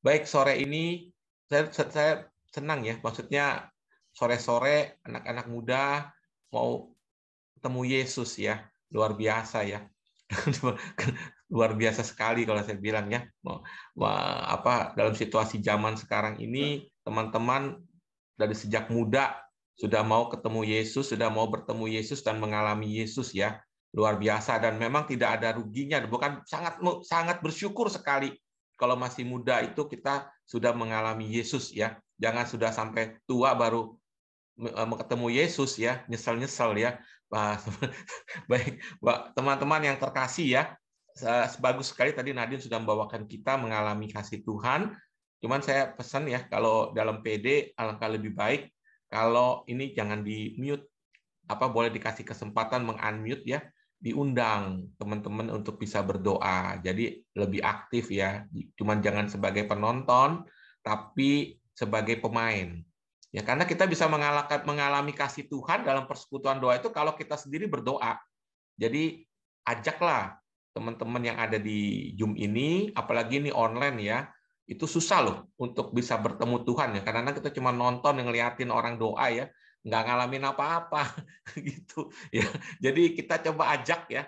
Baik, sore ini saya, saya senang ya, maksudnya sore-sore anak-anak muda mau ketemu Yesus ya, luar biasa ya. luar biasa sekali kalau saya bilang ya. Apa dalam situasi zaman sekarang ini teman-teman dari sejak muda sudah mau ketemu Yesus, sudah mau bertemu Yesus dan mengalami Yesus ya. Luar biasa dan memang tidak ada ruginya, bukan sangat sangat bersyukur sekali kalau masih muda itu kita sudah mengalami Yesus ya. Jangan sudah sampai tua baru eh, ketemu Yesus ya, nyesel-nyesel ya. Baik, teman-teman yang terkasih ya, sebagus sekali tadi Nadine sudah membawakan kita mengalami kasih Tuhan. Cuman saya pesan ya, kalau dalam PD alangkah lebih baik kalau ini jangan di mute apa boleh dikasih kesempatan mengunmute ya diundang teman-teman untuk bisa berdoa. Jadi lebih aktif ya. Cuman jangan sebagai penonton tapi sebagai pemain. Ya karena kita bisa mengalakan, mengalami kasih Tuhan dalam persekutuan doa itu kalau kita sendiri berdoa. Jadi ajaklah teman-teman yang ada di Zoom ini, apalagi ini online ya, itu susah loh untuk bisa bertemu Tuhan ya. Karena kita cuma nonton ngeliatin orang doa ya, nggak ngalamin apa-apa gitu ya jadi kita coba ajak ya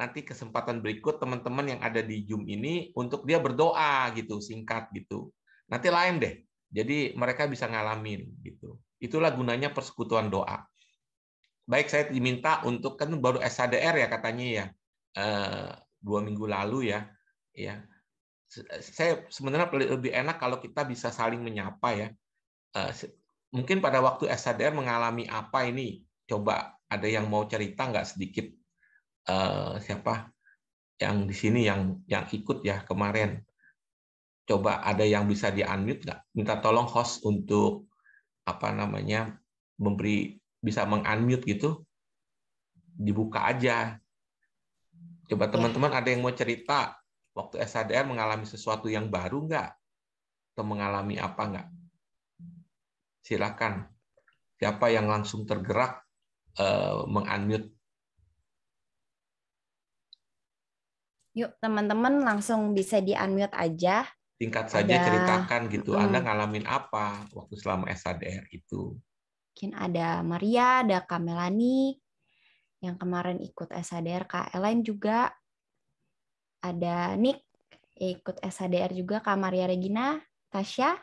nanti kesempatan berikut teman-teman yang ada di Zoom ini untuk dia berdoa gitu singkat gitu nanti lain deh jadi mereka bisa ngalamin gitu itulah gunanya persekutuan doa baik saya diminta untuk kan baru SADR ya katanya ya eh, dua minggu lalu ya ya saya sebenarnya lebih enak kalau kita bisa saling menyapa ya eh, mungkin pada waktu SHDR mengalami apa ini? Coba ada yang mau cerita nggak sedikit uh, siapa yang di sini yang yang ikut ya kemarin? Coba ada yang bisa di unmute nggak? Minta tolong host untuk apa namanya memberi bisa mengunmute gitu dibuka aja. Coba ya. teman-teman ada yang mau cerita waktu SHDR mengalami sesuatu yang baru nggak? Atau mengalami apa nggak? silakan siapa yang langsung tergerak eh, mengunmute Yuk, teman-teman langsung bisa di-unmute aja. tingkat saja ada, ceritakan gitu, hmm. Anda ngalamin apa waktu selama SADR itu? Mungkin ada Maria, ada Kamelani yang kemarin ikut SADR Kak Elaine juga. Ada Nick ikut SADR juga, Kak Maria Regina, Tasya,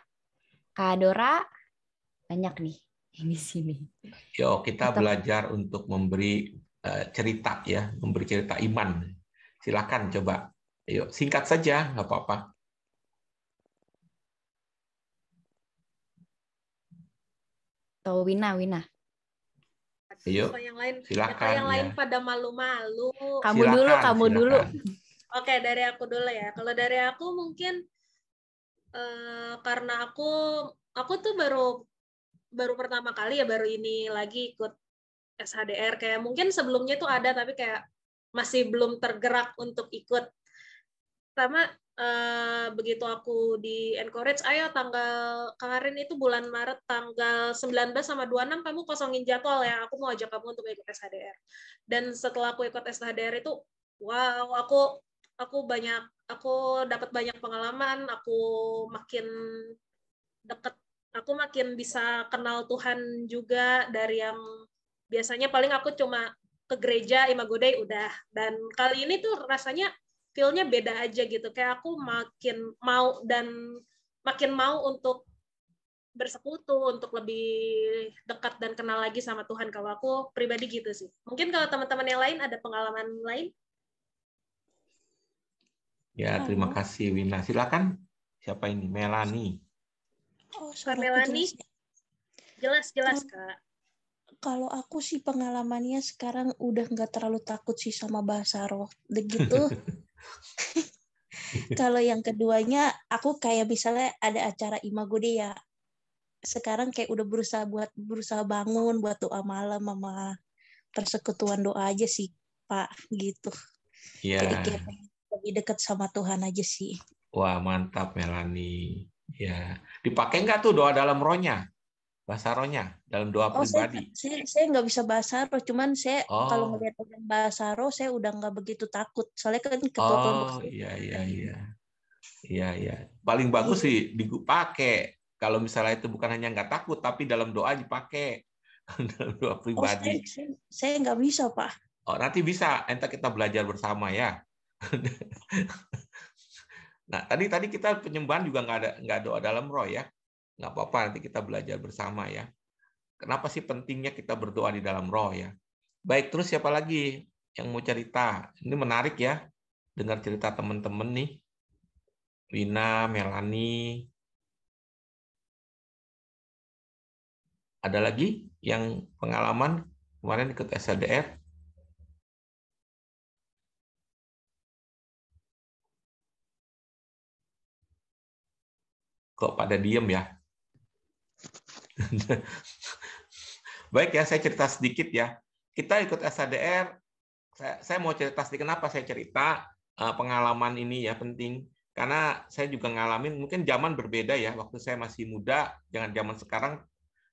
Kak Dora, banyak nih ini di sini. Yo, kita Atau... belajar untuk memberi eh, cerita ya, memberi cerita iman. Silakan coba. Yuk, singkat saja, nggak apa-apa. Atau Wina, Wina. Yuk, yang lain, silakan. Yang ya. lain pada malu-malu. Kamu silakan, dulu, kamu silakan. dulu. Oke, dari aku dulu ya. Kalau dari aku mungkin uh, karena aku aku tuh baru baru pertama kali ya baru ini lagi ikut SHDR kayak mungkin sebelumnya tuh ada tapi kayak masih belum tergerak untuk ikut pertama eh, begitu aku di encourage ayo tanggal kemarin itu bulan Maret tanggal 19 sama 26 kamu kosongin jadwal ya aku mau ajak kamu untuk ikut SHDR dan setelah aku ikut SHDR itu wow aku aku banyak aku dapat banyak pengalaman aku makin deket aku makin bisa kenal Tuhan juga dari yang biasanya paling aku cuma ke gereja Imago udah dan kali ini tuh rasanya feel-nya beda aja gitu kayak aku makin mau dan makin mau untuk bersekutu untuk lebih dekat dan kenal lagi sama Tuhan kalau aku pribadi gitu sih mungkin kalau teman-teman yang lain ada pengalaman lain ya terima kasih Wina silakan siapa ini Melani Oh, Melani? Ya. Jelas, jelas, Kak. Kalau aku sih pengalamannya sekarang udah nggak terlalu takut sih sama bahasa roh. Begitu. kalau yang keduanya, aku kayak misalnya ada acara imago ya. Sekarang kayak udah berusaha buat berusaha bangun buat doa malam sama persekutuan doa aja sih, Pak, gitu. Iya. Yeah. Jadi kayak lebih dekat sama Tuhan aja sih. Wah, mantap Melani. Ya, dipakai nggak tuh doa dalam rohnya? Bahasa rohnya dalam doa oh, pribadi. Saya, saya, saya nggak bisa bahasa roh, cuman saya oh. kalau melihat orang bahasa roh saya udah nggak begitu takut. Soalnya kan ketua oh, kelompok. Oh, iya kan iya iya. Iya iya. Paling bagus iya. sih dipakai. Kalau misalnya itu bukan hanya nggak takut, tapi dalam doa dipakai dalam doa oh, pribadi. Oh, saya nggak bisa pak. Oh nanti bisa. Entah kita belajar bersama ya. Nah tadi tadi kita penyembahan juga nggak ada nggak doa dalam roh ya, nggak apa-apa nanti kita belajar bersama ya. Kenapa sih pentingnya kita berdoa di dalam roh ya? Baik terus siapa lagi yang mau cerita? Ini menarik ya, dengar cerita teman-teman nih. Wina, Melani, ada lagi yang pengalaman kemarin ikut SLDR kok pada diem ya. Baik ya, saya cerita sedikit ya. Kita ikut SADR, saya, saya mau cerita sedikit kenapa saya cerita eh, pengalaman ini ya penting. Karena saya juga ngalamin, mungkin zaman berbeda ya, waktu saya masih muda, jangan zaman sekarang,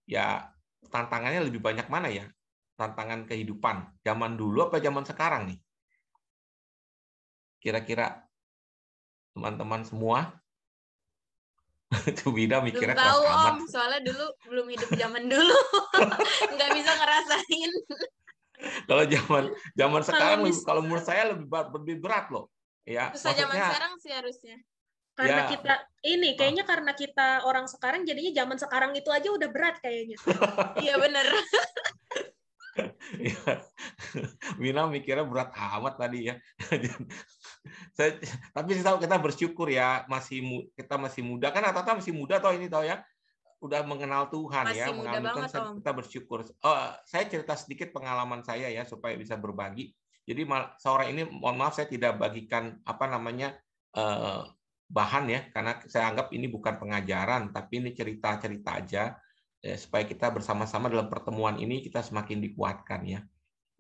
ya tantangannya lebih banyak mana ya? Tantangan kehidupan, zaman dulu apa zaman sekarang nih? Kira-kira teman-teman semua Tuh Wida mikirnya belum tahu om, soalnya dulu belum hidup zaman dulu, nggak bisa ngerasain. kalau zaman zaman sekarang, kalau, kalau menurut saya lebih berat, lebih berat loh. Ya, Susah zaman sekarang sih harusnya. Karena ya. kita ini kayaknya karena kita orang sekarang jadinya zaman sekarang itu aja udah berat kayaknya. Iya benar. Iya. Mina mikirnya berat amat tadi ya. tapi kita, kita bersyukur ya masih kita masih muda kan Atata masih muda toh ini toh ya udah mengenal Tuhan ya, masih ya mengenal Tuhan kita bersyukur. Oh, saya cerita sedikit pengalaman saya ya supaya bisa berbagi. Jadi sore ini mohon maaf saya tidak bagikan apa namanya eh, bahan ya karena saya anggap ini bukan pengajaran tapi ini cerita-cerita aja ya, supaya kita bersama-sama dalam pertemuan ini kita semakin dikuatkan ya.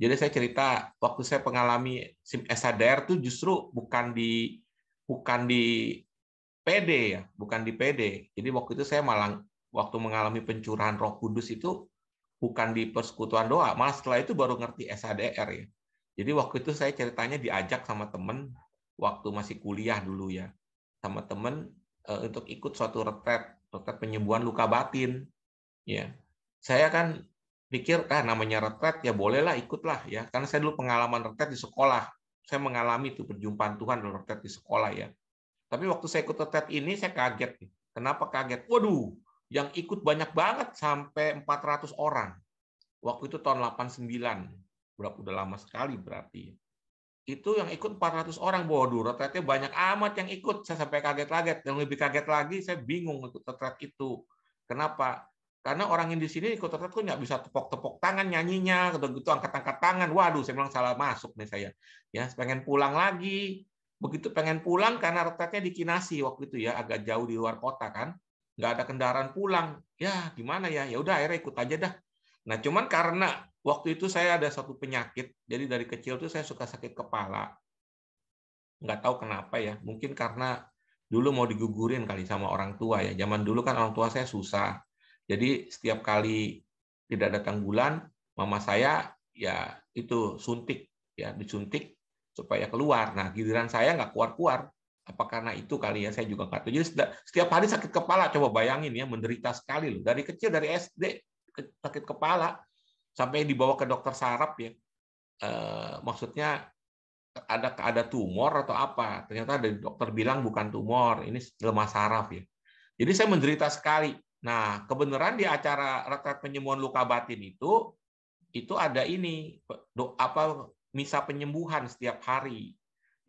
Jadi saya cerita waktu saya mengalami SADR itu justru bukan di bukan di PD ya, bukan di PD. Jadi waktu itu saya malang waktu mengalami pencurahan Roh Kudus itu bukan di persekutuan doa, malah setelah itu baru ngerti SADR ya. Jadi waktu itu saya ceritanya diajak sama temen waktu masih kuliah dulu ya, sama temen eh, untuk ikut suatu retret, retret penyembuhan luka batin ya saya kan pikir ah namanya retret ya bolehlah ikutlah ya karena saya dulu pengalaman retret di sekolah saya mengalami itu perjumpaan Tuhan dalam retret di sekolah ya tapi waktu saya ikut retret ini saya kaget kenapa kaget waduh yang ikut banyak banget sampai 400 orang waktu itu tahun 89 berapa udah lama sekali berarti itu yang ikut 400 orang waduh retretnya banyak amat yang ikut saya sampai kaget-kaget yang lebih kaget lagi saya bingung untuk retret itu kenapa karena orang yang di sini ikut tetap tuh nggak bisa tepok-tepok tangan nyanyinya atau gitu angkat-angkat tangan waduh saya bilang salah masuk nih saya ya pengen pulang lagi begitu pengen pulang karena retaknya di Kinasi waktu itu ya agak jauh di luar kota kan nggak ada kendaraan pulang ya gimana ya ya udah akhirnya ikut aja dah nah cuman karena waktu itu saya ada satu penyakit jadi dari kecil tuh saya suka sakit kepala nggak tahu kenapa ya mungkin karena dulu mau digugurin kali sama orang tua ya zaman dulu kan orang tua saya susah jadi setiap kali tidak datang bulan, mama saya ya itu suntik ya disuntik supaya keluar. Nah giliran saya nggak keluar-keluar. Apa karena itu kali ya saya juga nggak tahu. Jadi setiap hari sakit kepala coba bayangin ya menderita sekali loh. Dari kecil dari SD sakit kepala sampai dibawa ke dokter saraf ya. E, maksudnya ada ada tumor atau apa ternyata ada dokter bilang bukan tumor ini lemah saraf ya jadi saya menderita sekali Nah, kebenaran di acara retret penyembuhan luka batin itu itu ada ini do, apa misa penyembuhan setiap hari.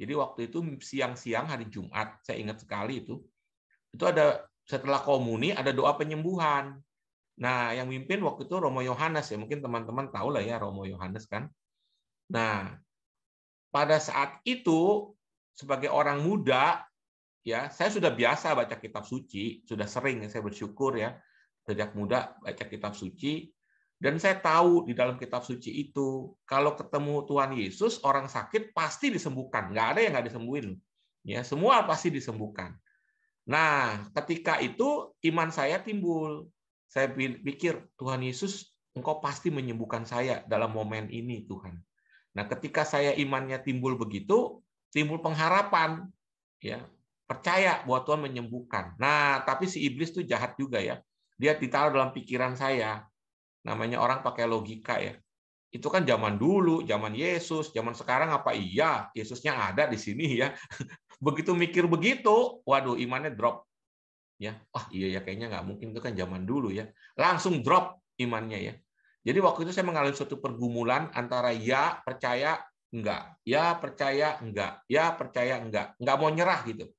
Jadi waktu itu siang-siang hari Jumat, saya ingat sekali itu. Itu ada setelah komuni ada doa penyembuhan. Nah, yang mimpin waktu itu Romo Yohanes ya, mungkin teman-teman tahu lah ya Romo Yohanes kan. Nah, pada saat itu sebagai orang muda ya saya sudah biasa baca kitab suci sudah sering saya bersyukur ya sejak muda baca kitab suci dan saya tahu di dalam kitab suci itu kalau ketemu Tuhan Yesus orang sakit pasti disembuhkan nggak ada yang nggak disembuhin ya semua pasti disembuhkan nah ketika itu iman saya timbul saya pikir Tuhan Yesus engkau pasti menyembuhkan saya dalam momen ini Tuhan nah ketika saya imannya timbul begitu timbul pengharapan ya percaya bahwa Tuhan menyembuhkan. Nah, tapi si iblis tuh jahat juga ya. Dia ditaruh dalam pikiran saya. Namanya orang pakai logika ya. Itu kan zaman dulu, zaman Yesus, zaman sekarang apa iya? Yesusnya ada di sini ya. Begitu mikir begitu, waduh imannya drop. Ya, wah oh, iya ya kayaknya nggak mungkin itu kan zaman dulu ya. Langsung drop imannya ya. Jadi waktu itu saya mengalami suatu pergumulan antara ya percaya enggak, ya percaya enggak, ya percaya enggak, enggak mau nyerah gitu.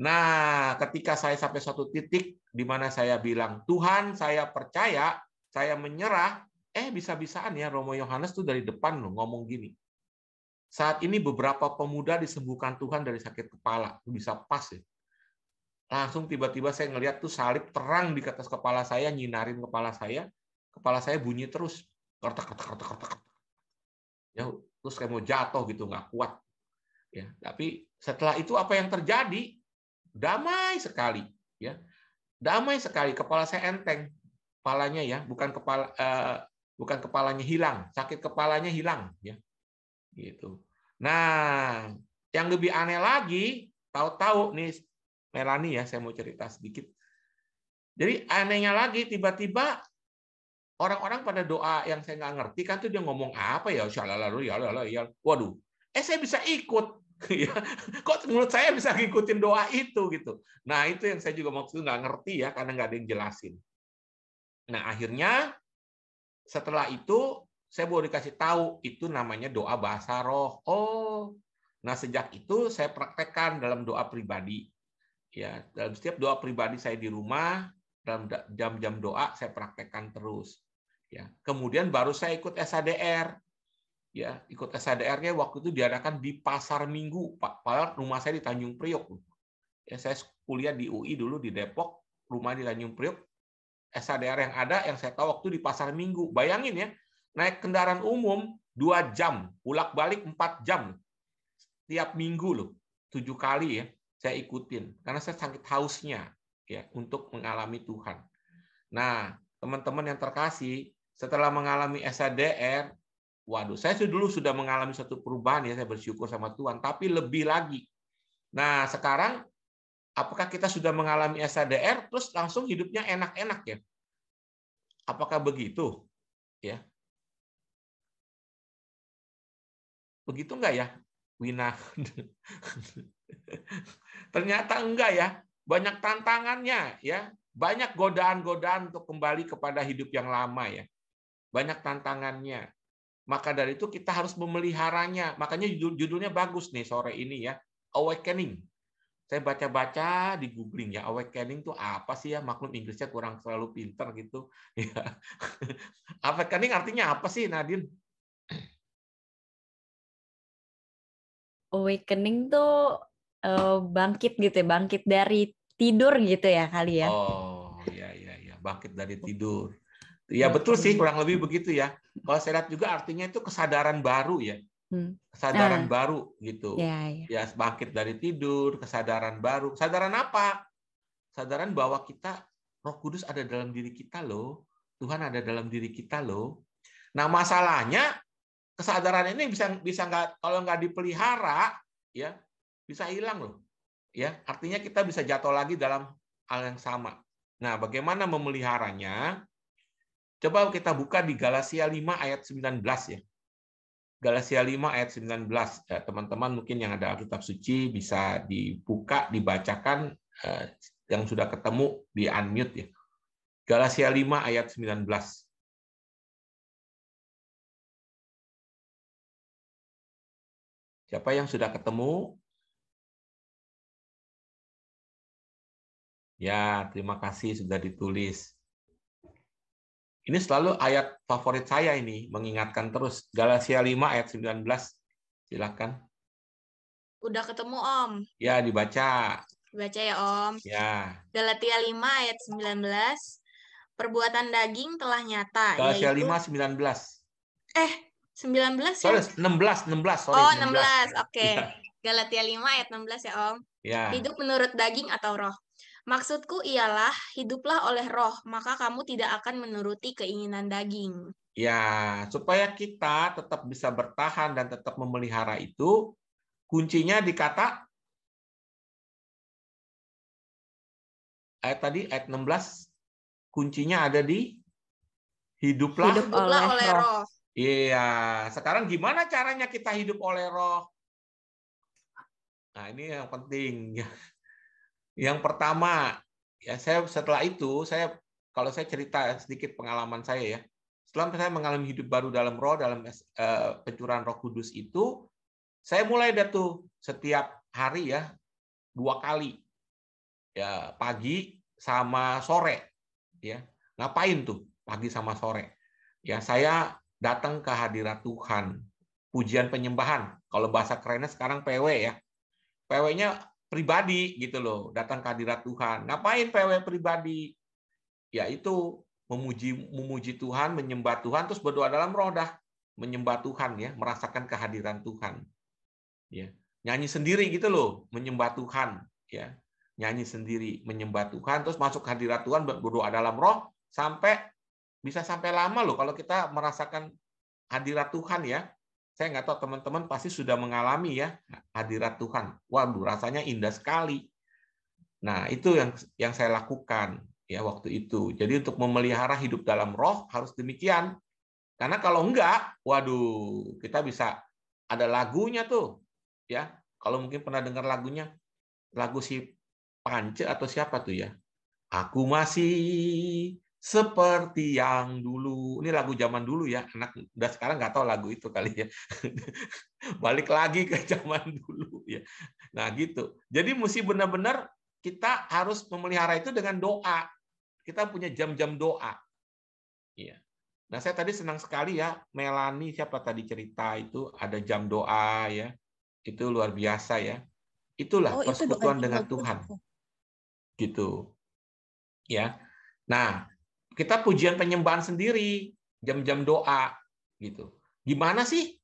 Nah, ketika saya sampai suatu titik di mana saya bilang, Tuhan, saya percaya, saya menyerah, eh bisa-bisaan ya Romo Yohanes tuh dari depan loh ngomong gini. Saat ini beberapa pemuda disembuhkan Tuhan dari sakit kepala. Bisa pas ya. Langsung tiba-tiba saya ngelihat tuh salib terang di atas kepala saya, nyinarin kepala saya. Kepala saya bunyi terus. Kertek, kertek, kertek, kertek. Ya, terus kayak mau jatuh gitu, nggak kuat. Ya, tapi setelah itu apa yang terjadi? damai sekali ya damai sekali kepala saya enteng kepalanya ya bukan kepala eh, bukan kepalanya hilang sakit kepalanya hilang ya gitu nah yang lebih aneh lagi tahu-tahu nih Melani ya saya mau cerita sedikit jadi anehnya lagi tiba-tiba orang-orang pada doa yang saya nggak ngerti kan tuh dia ngomong apa ya shalalalu ya lalu ya waduh eh saya bisa ikut ya kok menurut saya bisa ngikutin doa itu gitu nah itu yang saya juga maksud nggak ngerti ya karena nggak ada yang jelasin nah akhirnya setelah itu saya baru dikasih tahu itu namanya doa bahasa roh oh nah sejak itu saya praktekkan dalam doa pribadi ya dalam setiap doa pribadi saya di rumah dalam jam-jam doa saya praktekkan terus ya kemudian baru saya ikut SADR ya ikut SADR-nya waktu itu diadakan di Pasar Minggu, Pak. Padahal rumah saya di Tanjung Priok. Ya, saya kuliah di UI dulu di Depok, rumah di Tanjung Priok. SADR yang ada yang saya tahu waktu di Pasar Minggu. Bayangin ya, naik kendaraan umum dua jam, pulak balik empat jam. setiap minggu loh, tujuh kali ya saya ikutin karena saya sakit hausnya ya untuk mengalami Tuhan. Nah, teman-teman yang terkasih, setelah mengalami SADR, Waduh, saya dulu sudah mengalami satu perubahan ya, saya bersyukur sama Tuhan, tapi lebih lagi. Nah, sekarang apakah kita sudah mengalami SADR terus langsung hidupnya enak-enak ya? Apakah begitu? Ya. Begitu enggak ya, Wina? Ternyata enggak ya. Banyak tantangannya ya. Banyak godaan-godaan untuk kembali kepada hidup yang lama ya. Banyak tantangannya maka dari itu kita harus memeliharanya. Makanya judul judulnya bagus nih sore ini ya. Awakening. Saya baca-baca di googling ya awakening itu apa sih ya maklum Inggrisnya kurang terlalu pinter gitu. Ya. awakening artinya apa sih Nadine? Awakening tuh uh, bangkit gitu ya, bangkit dari tidur gitu ya kali ya. Oh, iya iya iya, bangkit dari tidur. Ya betul sih kurang lebih begitu ya. Kalau saya lihat juga artinya itu kesadaran baru ya. Hmm. Kesadaran nah. baru gitu. Ya, ya. ya bangkit dari tidur, kesadaran baru. Kesadaran apa? Kesadaran bahwa kita Roh Kudus ada dalam diri kita loh. Tuhan ada dalam diri kita loh. Nah, masalahnya kesadaran ini bisa bisa nggak kalau nggak dipelihara ya bisa hilang loh. Ya, artinya kita bisa jatuh lagi dalam hal yang sama. Nah, bagaimana memeliharanya? Coba kita buka di Galasia 5 ayat 19 ya. Galasia 5 ayat 19. Eh, teman-teman ya, mungkin yang ada Alkitab Suci bisa dibuka, dibacakan eh, yang sudah ketemu di unmute ya. Galasia 5 ayat 19. Siapa yang sudah ketemu? Ya, terima kasih sudah ditulis. Ini selalu ayat favorit saya ini, mengingatkan terus. Galasia 5 ayat 19. Silakan. Udah ketemu, Om. Ya, dibaca. Dibaca ya, Om. Ya. Galatia 5 ayat 19. Perbuatan daging telah nyata. Galatia yaitu... 5, 19. Eh, 19 ya? Sorry, 16, 16. Sorry, oh, 16. 16. Oke. Okay. Ya. Galatia 5 ayat 16 ya, Om. Ya. Hidup menurut daging atau roh. Maksudku ialah hiduplah oleh roh, maka kamu tidak akan menuruti keinginan daging. Ya, supaya kita tetap bisa bertahan dan tetap memelihara itu, kuncinya dikata, ayat tadi ayat 16 kuncinya ada di hiduplah, hiduplah oleh roh. Iya, sekarang gimana caranya kita hidup oleh roh? Nah, ini yang penting. Yang pertama, ya saya setelah itu saya kalau saya cerita sedikit pengalaman saya ya. Setelah saya mengalami hidup baru dalam roh dalam uh, pencurahan Roh Kudus itu, saya mulai dah tuh setiap hari ya dua kali ya pagi sama sore ya ngapain tuh pagi sama sore ya saya datang ke hadirat Tuhan pujian penyembahan kalau bahasa kerennya sekarang PW ya PW-nya pribadi gitu loh, datang ke Tuhan. Ngapain PW pribadi? Yaitu memuji memuji Tuhan, menyembah Tuhan, terus berdoa dalam roh dah, menyembah Tuhan ya, merasakan kehadiran Tuhan. Ya, nyanyi sendiri gitu loh, menyembah Tuhan ya. Nyanyi sendiri, menyembah Tuhan, terus masuk hadirat Tuhan berdoa dalam roh sampai bisa sampai lama loh kalau kita merasakan hadirat Tuhan ya saya nggak tahu teman-teman pasti sudah mengalami ya hadirat Tuhan. Waduh, rasanya indah sekali. Nah, itu yang yang saya lakukan ya waktu itu. Jadi untuk memelihara hidup dalam roh harus demikian. Karena kalau enggak, waduh, kita bisa ada lagunya tuh, ya. Kalau mungkin pernah dengar lagunya, lagu si Pance atau siapa tuh ya? Aku masih seperti yang dulu. Ini lagu zaman dulu ya, anak udah sekarang nggak tahu lagu itu kali ya. Balik lagi ke zaman dulu ya. Nah gitu. Jadi mesti benar-benar kita harus memelihara itu dengan doa. Kita punya jam-jam doa. Iya. Nah, saya tadi senang sekali ya, Melani siapa tadi cerita itu ada jam doa ya. Itu luar biasa ya. Itulah oh, persekutuan itu dengan Tuhan. Gitu. Ya. Nah, kita pujian penyembahan sendiri, jam-jam doa gitu. Gimana sih?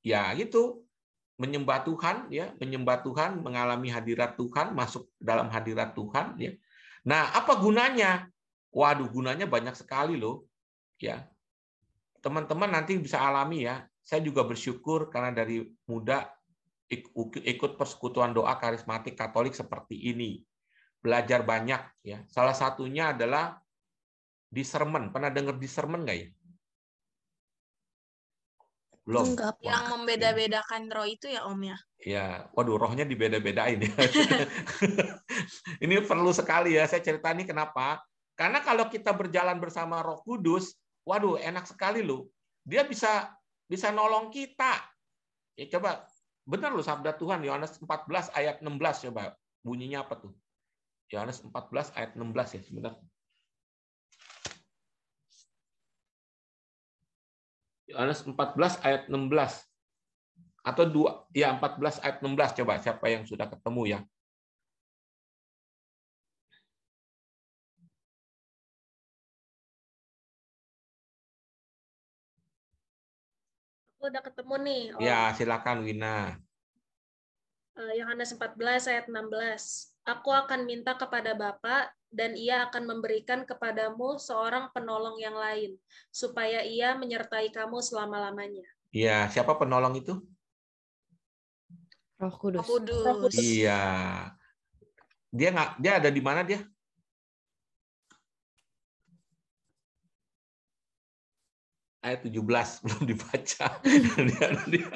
Ya gitu, menyembah Tuhan ya, menyembah Tuhan, mengalami hadirat Tuhan, masuk dalam hadirat Tuhan ya. Nah, apa gunanya? Waduh, gunanya banyak sekali loh. Ya. Teman-teman nanti bisa alami ya. Saya juga bersyukur karena dari muda ikut persekutuan doa karismatik Katolik seperti ini. Belajar banyak ya. Salah satunya adalah Discernment. Pernah dengar discernment nggak ya? Belum. yang membeda-bedakan roh itu ya Om ya? Iya. Waduh, rohnya dibeda-bedain ya. ini perlu sekali ya. Saya cerita ini kenapa? Karena kalau kita berjalan bersama roh kudus, waduh enak sekali loh. Dia bisa bisa nolong kita. Ya coba benar loh sabda Tuhan Yohanes 14 ayat 16 coba bunyinya apa tuh? Yohanes 14 ayat 16 ya sebentar. Yohanes 14 ayat 16 atau dua ya 14 ayat 16 coba siapa yang sudah ketemu ya Aku udah ketemu nih. Oh. Ya, silakan Wina. Eh, Yohanes 14 ayat 16. Aku akan minta kepada Bapak dan ia akan memberikan kepadamu seorang penolong yang lain, supaya ia menyertai kamu selama-lamanya. Iya, siapa penolong itu? Roh Kudus. Roh Kudus. Roh Kudus. Iya. Dia nggak dia ada di mana dia? Ayat 17 belum dibaca. dia, dia.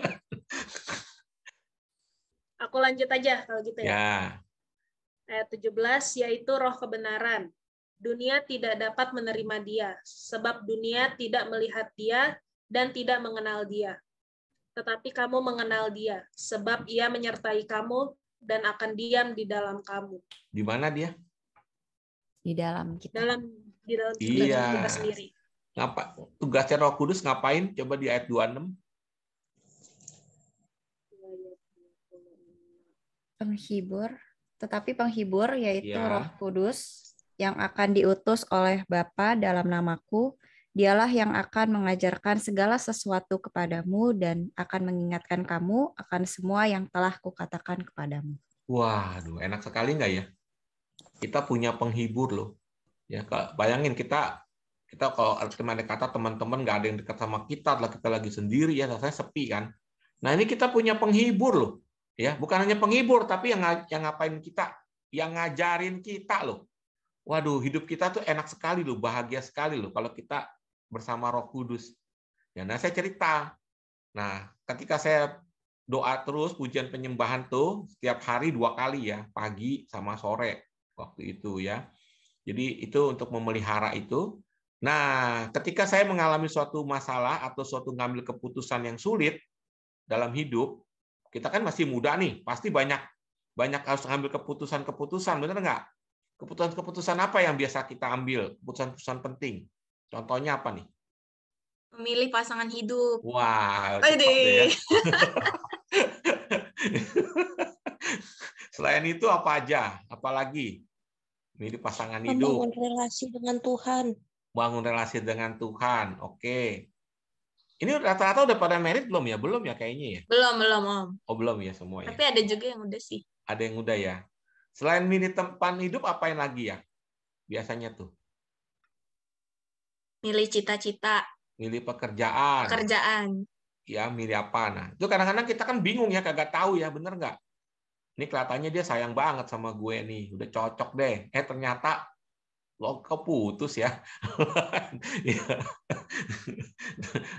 Aku lanjut aja kalau gitu ya. Ya ayat 17 yaitu roh kebenaran. Dunia tidak dapat menerima dia sebab dunia tidak melihat dia dan tidak mengenal dia. Tetapi kamu mengenal dia sebab ia menyertai kamu dan akan diam di dalam kamu. Di mana dia? Di dalam kita. Dalam di dalam kita, iya. kita sendiri. Ngapa tugasnya Roh Kudus ngapain? Coba di ayat 26. Penghibur tetapi penghibur yaitu ya. Roh Kudus yang akan diutus oleh Bapa dalam namaku. Dialah yang akan mengajarkan segala sesuatu kepadamu dan akan mengingatkan kamu akan semua yang telah kukatakan kepadamu. Waduh, enak sekali nggak ya? Kita punya penghibur loh. Ya, bayangin kita kita kalau teman kata teman-teman nggak ada yang dekat sama kita, kita lagi sendiri ya, saya sepi kan. Nah ini kita punya penghibur loh Ya, bukan hanya penghibur tapi yang yang ngapain kita, yang ngajarin kita loh. Waduh, hidup kita tuh enak sekali loh, bahagia sekali loh kalau kita bersama Roh Kudus. Ya, nah saya cerita. Nah, ketika saya doa terus pujian penyembahan tuh setiap hari dua kali ya, pagi sama sore waktu itu ya. Jadi itu untuk memelihara itu. Nah, ketika saya mengalami suatu masalah atau suatu ngambil keputusan yang sulit dalam hidup, kita kan masih muda nih, pasti banyak banyak harus ngambil keputusan-keputusan, benar nggak? Keputusan-keputusan apa yang biasa kita ambil? Keputusan-keputusan penting. Contohnya apa nih? Memilih pasangan hidup. Wah, wow, ya. Selain itu apa aja? Apalagi? Memilih pasangan Membangun hidup. Membangun relasi dengan Tuhan. Bangun relasi dengan Tuhan. Oke. Ini rata-rata udah pada merit belum ya? Belum ya kayaknya ya? Belum, belum, Om. Oh, belum ya semua ya. Tapi ada juga yang udah sih. Ada yang udah ya. Selain mini tempat hidup apa yang lagi ya? Biasanya tuh. Milih cita-cita. Milih pekerjaan. Pekerjaan. Ya, milih apa nah. Itu kadang-kadang kita kan bingung ya, kagak tahu ya, bener nggak? Ini kelihatannya dia sayang banget sama gue nih, udah cocok deh. Eh ternyata lo kok putus ya? ya?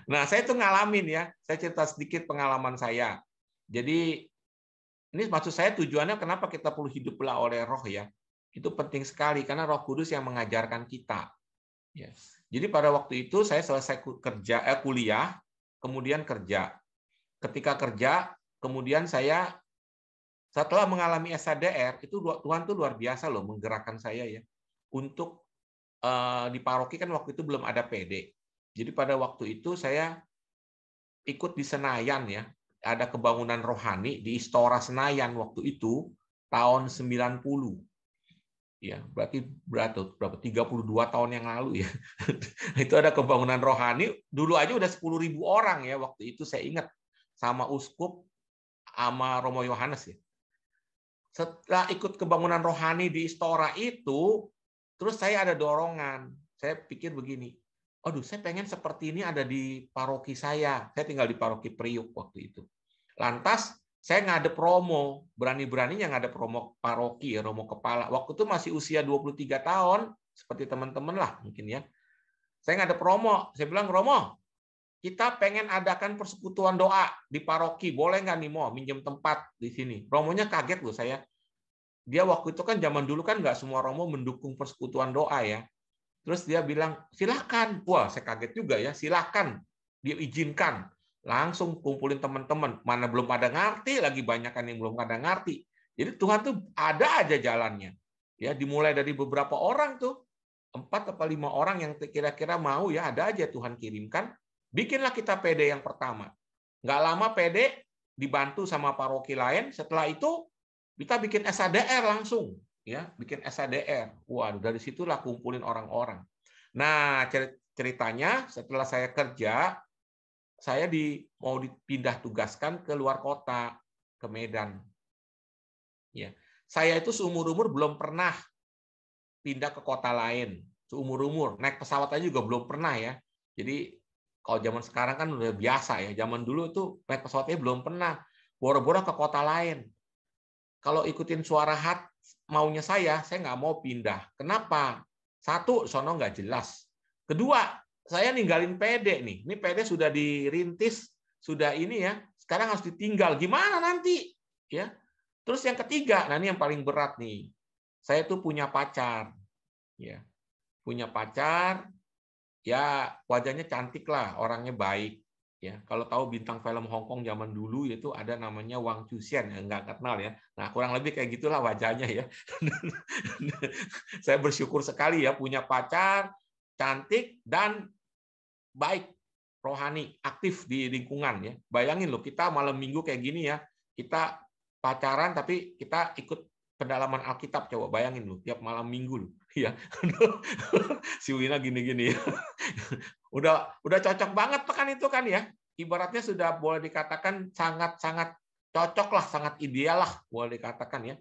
nah, saya tuh ngalamin ya. Saya cerita sedikit pengalaman saya. Jadi, ini maksud saya tujuannya kenapa kita perlu hidup pula oleh roh ya. Itu penting sekali, karena roh kudus yang mengajarkan kita. Ya. Jadi pada waktu itu saya selesai kerja eh, kuliah, kemudian kerja. Ketika kerja, kemudian saya setelah mengalami SADR itu Tuhan tuh luar biasa loh menggerakkan saya ya untuk uh, di paroki kan waktu itu belum ada PD. Jadi pada waktu itu saya ikut di Senayan ya, ada kebangunan rohani di Istora Senayan waktu itu tahun 90. Ya, berarti berapa berapa 32 tahun yang lalu ya. itu ada kebangunan rohani, dulu aja udah 10.000 orang ya waktu itu saya ingat sama uskup sama Romo Yohanes ya. Setelah ikut kebangunan rohani di Istora itu, Terus saya ada dorongan, saya pikir begini, aduh saya pengen seperti ini ada di paroki saya. Saya tinggal di paroki Priuk waktu itu. Lantas saya nggak ada promo, berani-beraninya nggak ada promo paroki, ya, promo kepala. Waktu itu masih usia 23 tahun, seperti teman-teman lah mungkin ya. Saya nggak ada promo, saya bilang, Romo, kita pengen adakan persekutuan doa di paroki, boleh nggak nih, mau minjem tempat di sini. Romonya kaget loh saya, dia waktu itu kan zaman dulu kan nggak semua romo mendukung persekutuan doa ya. Terus dia bilang, silakan. Wah, saya kaget juga ya, silakan. Dia izinkan. Langsung kumpulin teman-teman. Mana belum ada ngerti, lagi banyak kan yang belum ada ngerti. Jadi Tuhan tuh ada aja jalannya. Ya, dimulai dari beberapa orang tuh. Empat atau lima orang yang kira-kira mau ya, ada aja Tuhan kirimkan. Bikinlah kita PD yang pertama. Nggak lama PD dibantu sama paroki lain. Setelah itu kita bikin SADR langsung, ya, bikin SADR. Waduh, dari situlah kumpulin orang-orang. Nah, ceritanya setelah saya kerja, saya di mau dipindah tugaskan ke luar kota, ke Medan. Ya. Saya itu seumur-umur belum pernah pindah ke kota lain, seumur-umur. Naik pesawat aja juga belum pernah ya. Jadi kalau zaman sekarang kan udah biasa ya. Zaman dulu tuh naik pesawatnya belum pernah. Boro-boro ke kota lain kalau ikutin suara hat maunya saya, saya nggak mau pindah. Kenapa? Satu, sono nggak jelas. Kedua, saya ninggalin Pede nih. Ini Pede sudah dirintis, sudah ini ya. Sekarang harus ditinggal. Gimana nanti? Ya. Terus yang ketiga, nah ini yang paling berat nih. Saya tuh punya pacar. Ya. Punya pacar, ya wajahnya cantik lah, orangnya baik ya kalau tahu bintang film Hong Kong zaman dulu itu ada namanya Wang Chuxian yang nggak kenal ya nah kurang lebih kayak gitulah wajahnya ya saya bersyukur sekali ya punya pacar cantik dan baik rohani aktif di lingkungan ya bayangin loh kita malam minggu kayak gini ya kita pacaran tapi kita ikut pendalaman Alkitab coba bayangin loh tiap malam minggu loh ya si Wina gini-gini udah udah cocok banget kan itu kan ya ibaratnya sudah boleh dikatakan sangat-sangat cocok lah sangat ideal lah boleh dikatakan ya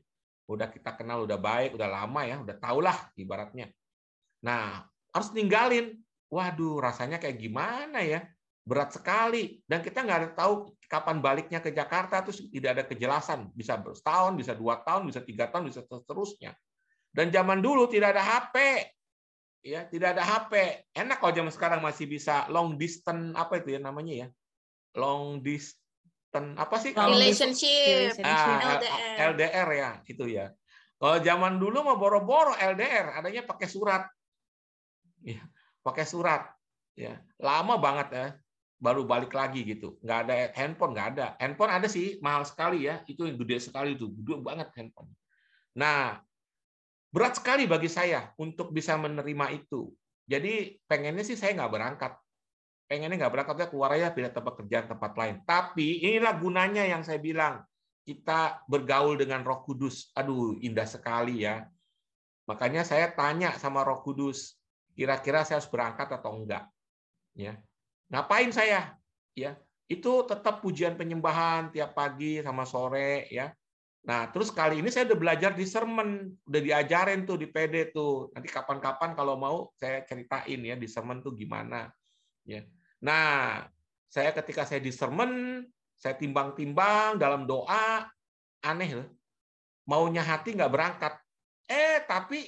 udah kita kenal udah baik udah lama ya udah tau lah ibaratnya nah harus ninggalin waduh rasanya kayak gimana ya berat sekali dan kita nggak ada tahu kapan baliknya ke Jakarta terus tidak ada kejelasan bisa setahun bisa dua tahun bisa tiga tahun bisa seterusnya dan zaman dulu tidak ada HP. Ya, tidak ada HP. Enak kalau zaman sekarang masih bisa long distance apa itu ya namanya ya? Long distance apa sih kalau relationship, ah, LDR. LDR ya, itu ya. Kalau zaman dulu mau boro-boro LDR, adanya pakai surat. Ya, pakai surat. Ya, lama banget ya baru balik lagi gitu. Nggak ada handphone, nggak ada. Handphone ada sih, mahal sekali ya. Itu yang gede sekali itu, gede banget handphone. Nah, berat sekali bagi saya untuk bisa menerima itu. Jadi pengennya sih saya nggak berangkat. Pengennya nggak berangkat, saya keluar aja pindah tempat kerja tempat lain. Tapi inilah gunanya yang saya bilang. Kita bergaul dengan roh kudus. Aduh, indah sekali ya. Makanya saya tanya sama roh kudus, kira-kira saya harus berangkat atau enggak. Ya. Ngapain saya? Ya, itu tetap pujian penyembahan tiap pagi sama sore ya Nah, terus kali ini saya udah belajar di sermon, udah diajarin tuh di PD tuh. Nanti kapan-kapan kalau mau saya ceritain ya di sermon tuh gimana. Ya. Nah, saya ketika saya di sermon, saya timbang-timbang dalam doa, aneh loh. Maunya hati nggak berangkat. Eh, tapi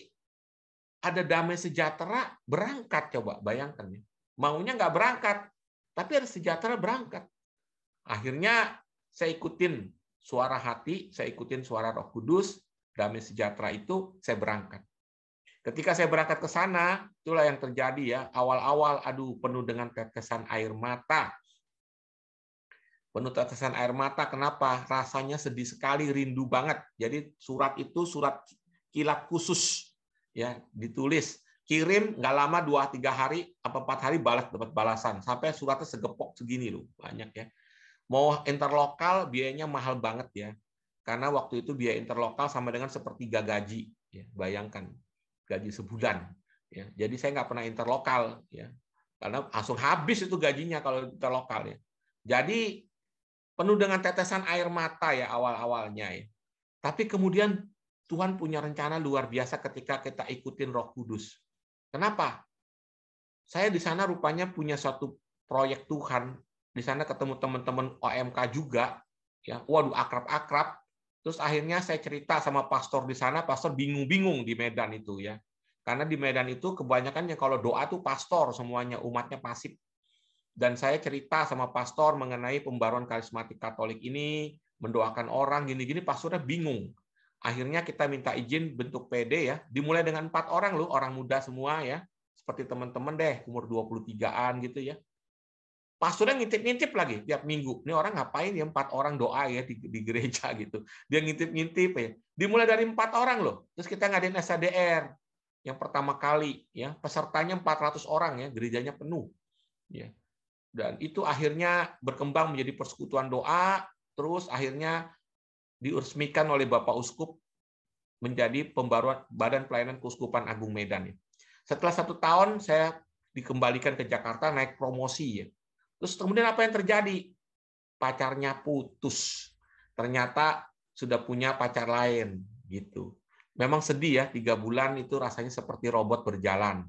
ada damai sejahtera berangkat coba bayangkan ya. Maunya nggak berangkat, tapi ada sejahtera berangkat. Akhirnya saya ikutin suara hati, saya ikutin suara Roh Kudus, damai sejahtera itu saya berangkat. Ketika saya berangkat ke sana, itulah yang terjadi ya. Awal-awal aduh penuh dengan tetesan air mata. Penuh tetesan air mata kenapa? Rasanya sedih sekali, rindu banget. Jadi surat itu surat kilat khusus ya, ditulis kirim nggak lama dua tiga hari apa empat hari balas dapat balasan sampai suratnya segepok segini loh banyak ya Mau interlokal biayanya mahal banget ya. Karena waktu itu biaya interlokal sama dengan sepertiga gaji. Ya, bayangkan gaji sebulan. Ya, jadi saya nggak pernah interlokal ya. Karena langsung habis itu gajinya kalau interlokal ya. Jadi penuh dengan tetesan air mata ya awal-awalnya ya. Tapi kemudian Tuhan punya rencana luar biasa ketika kita ikutin Roh Kudus. Kenapa? Saya di sana rupanya punya suatu proyek Tuhan di sana ketemu teman-teman OMK juga ya waduh akrab-akrab terus akhirnya saya cerita sama pastor di sana pastor bingung-bingung di Medan itu ya karena di Medan itu kebanyakan yang kalau doa tuh pastor semuanya umatnya pasif dan saya cerita sama pastor mengenai pembaruan karismatik Katolik ini mendoakan orang gini-gini pastornya bingung akhirnya kita minta izin bentuk PD ya dimulai dengan empat orang loh orang muda semua ya seperti teman-teman deh umur 23-an gitu ya pastornya ngintip-ngintip lagi tiap minggu. Ini orang ngapain ya empat orang doa ya di, di gereja gitu. Dia ngintip-ngintip ya. Dimulai dari empat orang loh. Terus kita ngadain SADR yang pertama kali ya pesertanya 400 orang ya gerejanya penuh ya dan itu akhirnya berkembang menjadi persekutuan doa terus akhirnya diresmikan oleh Bapak Uskup menjadi pembaruan Badan Pelayanan Keuskupan Agung Medan ya. Setelah satu tahun saya dikembalikan ke Jakarta naik promosi ya Terus kemudian apa yang terjadi? Pacarnya putus. Ternyata sudah punya pacar lain gitu. Memang sedih ya tiga bulan itu rasanya seperti robot berjalan.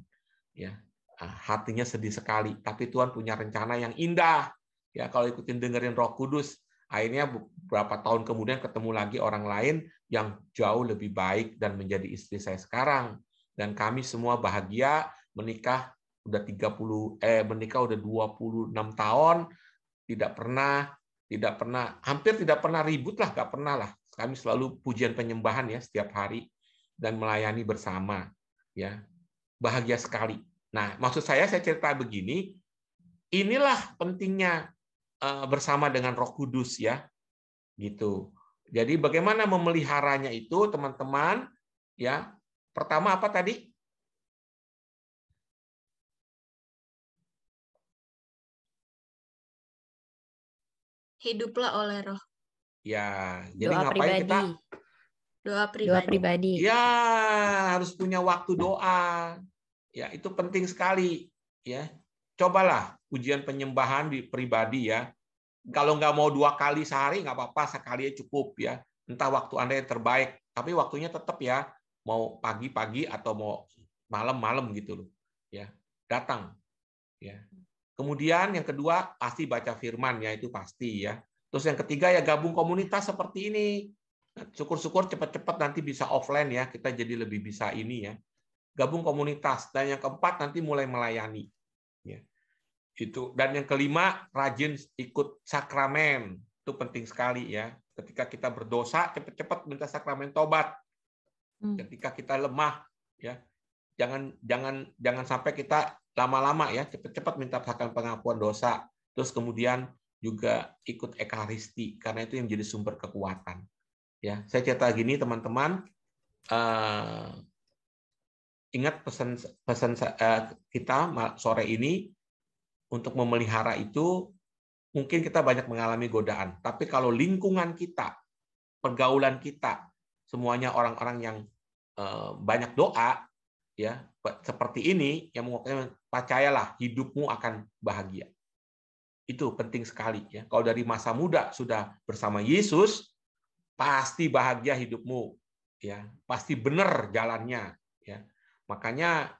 Ya ah, hatinya sedih sekali. Tapi Tuhan punya rencana yang indah. Ya kalau ikutin dengerin Roh Kudus, akhirnya beberapa tahun kemudian ketemu lagi orang lain yang jauh lebih baik dan menjadi istri saya sekarang. Dan kami semua bahagia menikah udah 30 eh menikah udah 26 tahun tidak pernah tidak pernah hampir tidak pernah ribut lah nggak pernah lah kami selalu pujian penyembahan ya setiap hari dan melayani bersama ya bahagia sekali nah maksud saya saya cerita begini inilah pentingnya eh, bersama dengan Roh Kudus ya gitu jadi bagaimana memeliharanya itu teman-teman ya pertama apa tadi hiduplah oleh roh. Ya, jadi doa ngapain pribadi. kita doa pribadi. Doa pribadi. Ya, harus punya waktu doa. Ya, itu penting sekali, ya. Cobalah ujian penyembahan di pribadi ya. Kalau nggak mau dua kali sehari nggak apa-apa, sekali ya cukup ya. Entah waktu Anda yang terbaik, tapi waktunya tetap ya, mau pagi-pagi atau mau malam-malam gitu loh. Ya, datang. Ya, Kemudian yang kedua pasti baca firman ya itu pasti ya. Terus yang ketiga ya gabung komunitas seperti ini. Syukur-syukur cepat-cepat nanti bisa offline ya, kita jadi lebih bisa ini ya. Gabung komunitas dan yang keempat nanti mulai melayani ya. Itu dan yang kelima rajin ikut sakramen. Itu penting sekali ya. Ketika kita berdosa cepat-cepat minta sakramen tobat. Hmm. Ketika kita lemah ya. Jangan jangan jangan sampai kita lama-lama ya cepat-cepat minta bahkan pengakuan dosa terus kemudian juga ikut ekaristi karena itu yang menjadi sumber kekuatan ya saya cerita gini teman-teman uh, ingat pesan pesan uh, kita sore ini untuk memelihara itu mungkin kita banyak mengalami godaan tapi kalau lingkungan kita pergaulan kita semuanya orang-orang yang uh, banyak doa ya seperti ini yang mengatakan ya percayalah hidupmu akan bahagia. Itu penting sekali ya. Kalau dari masa muda sudah bersama Yesus, pasti bahagia hidupmu ya. Pasti benar jalannya ya. Makanya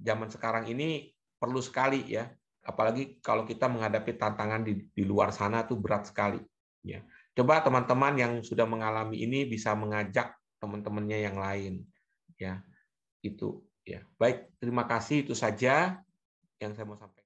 zaman sekarang ini perlu sekali ya. Apalagi kalau kita menghadapi tantangan di, di luar sana tuh berat sekali ya. Coba teman-teman yang sudah mengalami ini bisa mengajak teman-temannya yang lain ya. Itu Ya, baik, terima kasih itu saja yang saya mau sampaikan.